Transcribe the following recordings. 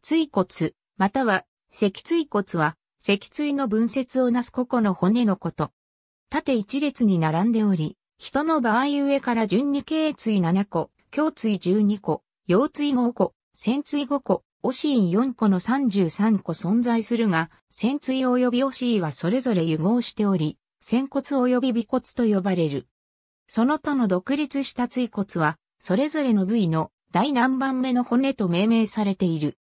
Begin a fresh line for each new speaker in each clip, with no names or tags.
椎骨、または、脊椎骨は、脊椎の分節をなす個々の骨のこと。縦一列に並んでおり、人の場合上から順に頸椎7個、胸椎12個、腰椎5個、仙椎5個、おしん4個の33個存在するが、仙椎及びおしんはそれぞれ融合しており、仙骨及び尾骨と呼ばれる。その他の独立した椎骨は、それぞれの部位の第何番目の骨と命名されている。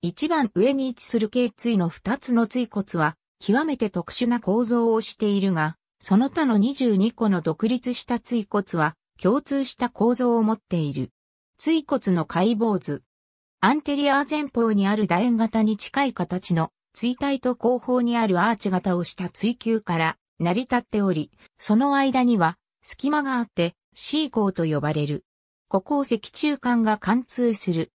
一番上に位置する頸椎の二つの椎骨は、極めて特殊な構造をしているが、その他の22個の独立した椎骨は、共通した構造を持っている。椎骨の解剖図。アンテリア前方にある楕円型に近い形の椎体と後方にあるアーチ型をした椎球から成り立っており、その間には隙間があって C 項と呼ばれる。ここを脊柱管が貫通する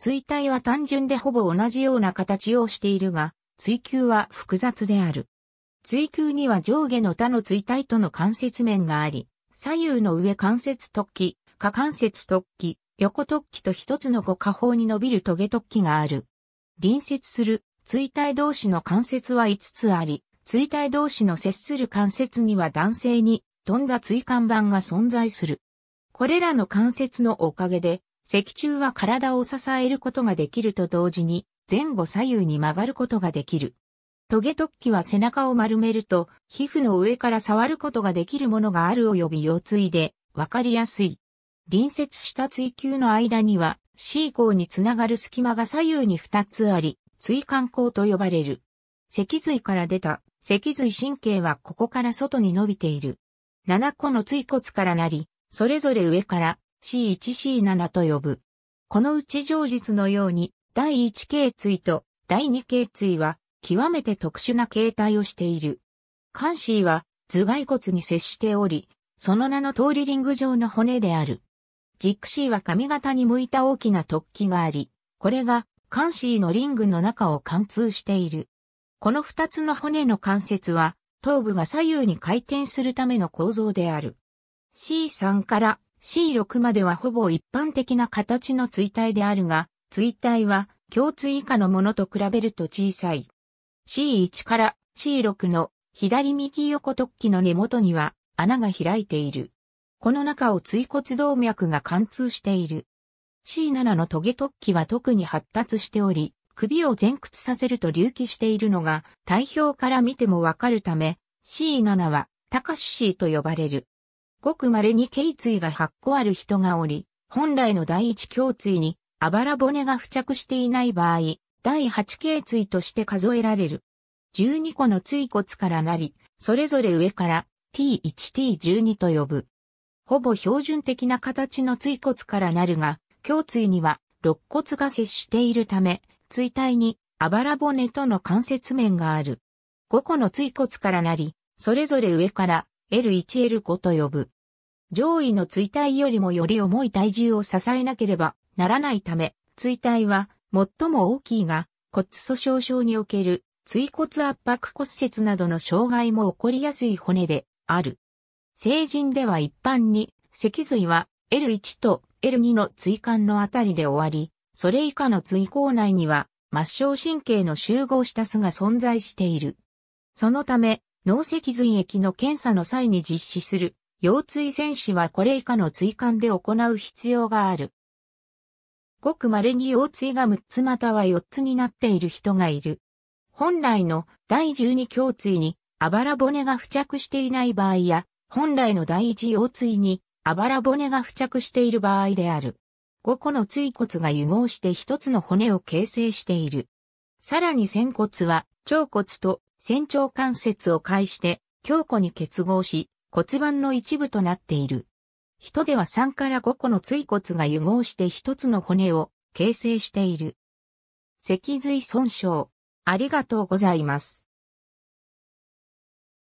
追体は単純でほぼ同じような形をしているが、追求は複雑である。追求には上下の他の追体との関節面があり、左右の上関節突起、下関節突起、横突起と一つの五下方に伸びる棘突起がある。隣接する追体同士の関節は5つあり、追体同士の接する関節には男性に飛んだ椎間板が存在する。これらの関節のおかげで脊柱は体を支えることができると同時に、前後左右に曲がることができる。トゲ突起は背中を丸めると、皮膚の上から触ることができるものがある及び腰椎で、わかりやすい。隣接した追球の間には、C 項につながる隙間が左右に2つあり、椎間孔と呼ばれる。脊髄から出た脊髄神経はここから外に伸びている。7個の椎骨からなり、それぞれ上から C1C7 と呼ぶ。このうち上述のように、第1頸椎と第2頸椎は、極めて特殊な形態をしている。関ーは、頭蓋骨に接しており、その名の通りリング状の骨である。ジックシーは髪型に向いた大きな突起があり、これが関ーのリングの中を貫通している。この二つの骨の関節は、頭部が左右に回転するための構造である。C3 から C6 まではほぼ一般的な形の椎体であるが、椎体は胸椎以下のものと比べると小さい。C1 から C6 の左右横突起の根元には穴が開いている。この中を椎骨動脈が貫通している。C7 のトゲ突起は特に発達しており、首を前屈させると隆起しているのが体表から見てもわかるため、C7 は高し C と呼ばれる。ごく稀に頸椎が8個ある人がおり、本来の第一胸椎にあばら骨が付着していない場合、第8頸椎として数えられる。12個の椎骨からなり、それぞれ上から T1T12 と呼ぶ。ほぼ標準的な形の椎骨からなるが、胸椎には肋骨が接しているため、椎体にあばら骨との関節面がある。5個の椎骨からなり、それぞれ上から L1L5 と呼ぶ。上位の追体よりもより重い体重を支えなければならないため、追体は最も大きいが、骨粗鬆症における椎骨圧迫骨折などの障害も起こりやすい骨である。成人では一般に、脊髄は L1 と L2 の椎間のあたりで終わり、それ以下の椎口内には末梢神経の集合した巣が存在している。そのため、脳脊髄液の検査の際に実施する腰椎戦死はこれ以下の追間で行う必要がある。ごく稀に腰椎が6つまたは4つになっている人がいる。本来の第12胸椎にあばら骨が付着していない場合や、本来の第1腰椎にあばら骨が付着している場合である。5個の椎骨が融合して1つの骨を形成している。さらに仙骨は、腸骨と仙腸関節を介して強固に結合し骨盤の一部となっている。人では3から5個の椎骨が融合して一つの骨を形成している。脊髄損傷。ありがとうございます。